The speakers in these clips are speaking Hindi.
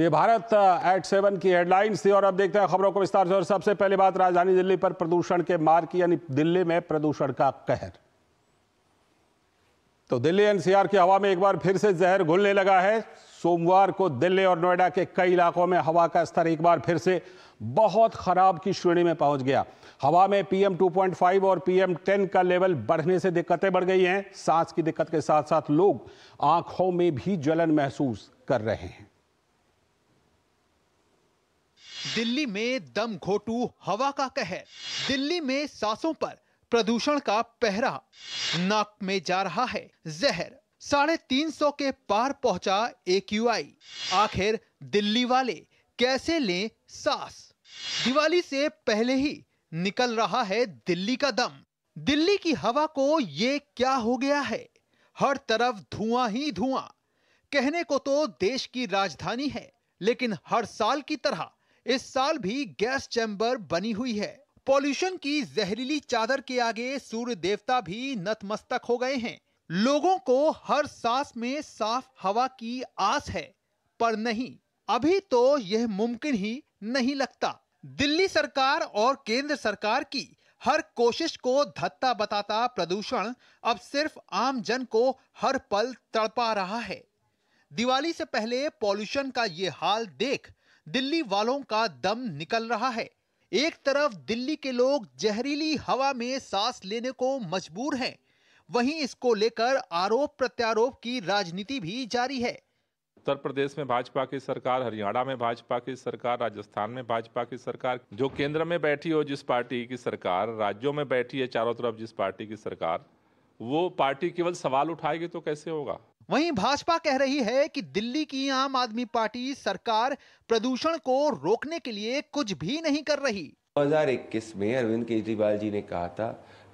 तो ये भारत एट सेवन की हेडलाइंस थी और अब देखते हैं खबरों को विस्तार से और सबसे पहले बात राजधानी दिल्ली पर प्रदूषण के मार की यानी दिल्ली में प्रदूषण का कहर तो दिल्ली एनसीआर की हवा में एक बार फिर से जहर घुलने लगा है सोमवार को दिल्ली और नोएडा के कई इलाकों में हवा का स्तर एक बार फिर से बहुत खराब की श्रेणी में पहुंच गया हवा में पीएम 2.5 और पीएम 10 का लेवल बढ़ने से दिक्कतें बढ़ गई हैं सांस की दिक्कत के साथ साथ लोग आंखों में भी जलन महसूस कर रहे हैं दिल्ली में दम घोटू हवा का कहर दिल्ली में सांसों पर प्रदूषण का पहरा नाक में जा रहा है जहर साढ़े तीन सौ के पार पहुंचा आई आखिर दिल्ली वाले कैसे लें सांस दिवाली से पहले ही निकल रहा है दिल्ली का दम दिल्ली की हवा को ये क्या हो गया है हर तरफ धुआं ही धुआं कहने को तो देश की राजधानी है लेकिन हर साल की तरह इस साल भी गैस चैम्बर बनी हुई है पॉल्यूशन की जहरीली चादर के आगे सूर्य देवता भी नतमस्तक हो गए हैं लोगों को हर सांस में साफ हवा की आस है पर नहीं अभी तो यह मुमकिन ही नहीं लगता दिल्ली सरकार और केंद्र सरकार की हर कोशिश को धत्ता बताता प्रदूषण अब सिर्फ आम जन को हर पल तड़पा रहा है दिवाली से पहले पॉल्यूशन का ये हाल देख दिल्ली वालों का दम निकल रहा है एक तरफ दिल्ली के लोग जहरीली हवा में सांस लेने को मजबूर हैं वहीं इसको लेकर आरोप प्रत्यारोप की राजनीति भी जारी है उत्तर प्रदेश में भाजपा की सरकार हरियाणा में भाजपा की सरकार राजस्थान में भाजपा की सरकार जो केंद्र में बैठी हो जिस पार्टी की सरकार राज्यों में बैठी है चारों तरफ जिस पार्टी की सरकार वो पार्टी केवल सवाल उठाएगी तो कैसे होगा वहीं भाजपा कह रही है कि दिल्ली की आम आदमी पार्टी सरकार प्रदूषण को रोकने के लिए कुछ भी नहीं कर रही 2021 में अरविंद केजरीवाल जी ने कहा था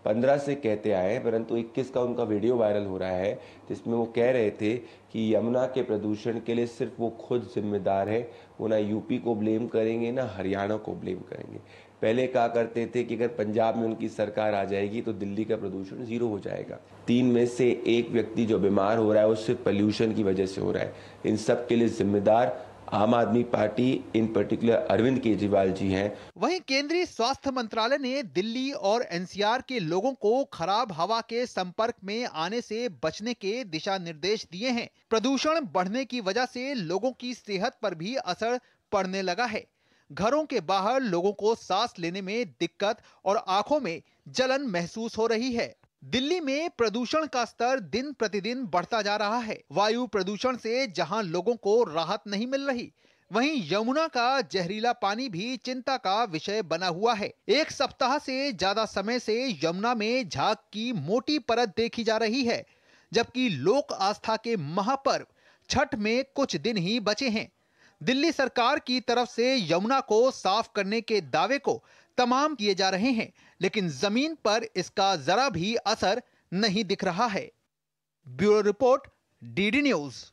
15 से कहते आए परंतु 21 का उनका वीडियो वायरल हो रहा है जिसमें वो कह रहे थे कि यमुना के प्रदूषण के लिए सिर्फ वो खुद जिम्मेदार है वो ना यूपी को ब्लेम करेंगे ना हरियाणा को ब्लेम करेंगे पहले कहा करते थे कि अगर पंजाब में उनकी सरकार आ जाएगी तो दिल्ली का प्रदूषण जीरो हो जाएगा तीन में से एक व्यक्ति जो बीमार हो रहा है उससे पॉल्यूशन की वजह से हो रहा है इन सब के लिए जिम्मेदार आम आदमी पार्टी इन पर्टिकुलर अरविंद केजरीवाल जी हैं वहीं केंद्रीय स्वास्थ्य मंत्रालय ने दिल्ली और एनसीआर के लोगों को खराब हवा के संपर्क में आने से बचने के दिशा निर्देश दिए हैं प्रदूषण बढ़ने की वजह से लोगों की सेहत पर भी असर पड़ने लगा है घरों के बाहर लोगों को सांस लेने में दिक्कत और आंखों में जलन महसूस हो रही है दिल्ली में प्रदूषण का स्तर दिन प्रतिदिन बढ़ता जा रहा है वायु प्रदूषण से जहां लोगों को राहत नहीं मिल रही वहीं यमुना का जहरीला पानी भी चिंता का विषय बना हुआ है एक सप्ताह से ज्यादा समय से यमुना में झाग की मोटी परत देखी जा रही है जबकि लोक आस्था के महापर्व छठ में कुछ दिन ही बचे हैं दिल्ली सरकार की तरफ से यमुना को साफ करने के दावे को तमाम किए जा रहे हैं लेकिन जमीन पर इसका जरा भी असर नहीं दिख रहा है ब्यूरो रिपोर्ट डीडी न्यूज़